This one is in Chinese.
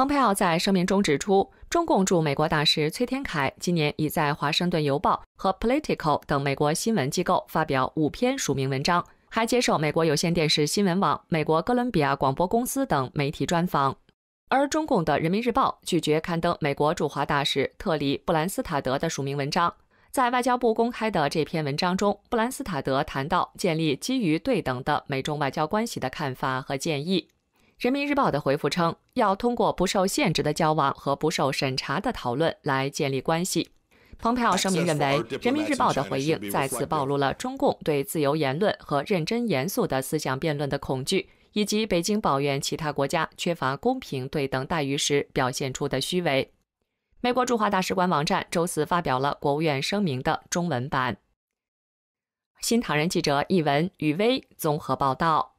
蓬佩奥在声明中指出，中共驻美国大使崔天凯今年已在《华盛顿邮报》和《Political》等美国新闻机构发表五篇署名文章，还接受美国有线电视新闻网、美国哥伦比亚广播公司等媒体专访。而中共的《人民日报》拒绝刊登美国驻华大使特里·布兰斯塔德的署名文章。在外交部公开的这篇文章中，布兰斯塔德谈到建立基于对等的美中外交关系的看法和建议。人民日报的回复称，要通过不受限制的交往和不受审查的讨论来建立关系。蓬佩奥声明认为，《人民日报》的回应再次暴露了中共对自由言论和认真严肃的思想辩论的恐惧，以及北京抱怨其他国家缺乏公平对等待遇时表现出的虚伪。美国驻华大使馆网站周四发表了国务院声明的中文版。新唐人记者译文：雨薇综合报道。